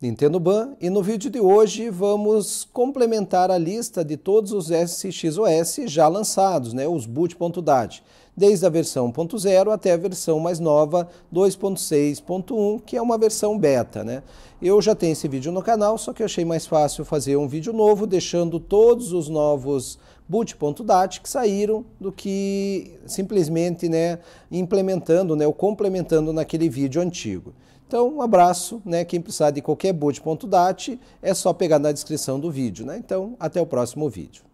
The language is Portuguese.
Nintendo Ban e no vídeo de hoje vamos complementar a lista de todos os SXOS já lançados, né, os boot.dat desde a versão 1.0 até a versão mais nova 2.6.1, que é uma versão beta. Né? Eu já tenho esse vídeo no canal, só que eu achei mais fácil fazer um vídeo novo, deixando todos os novos boot.dat que saíram do que simplesmente né, implementando né, ou complementando naquele vídeo antigo. Então, um abraço, né? Quem precisar de qualquer boot.dat é só pegar na descrição do vídeo, né? Então, até o próximo vídeo.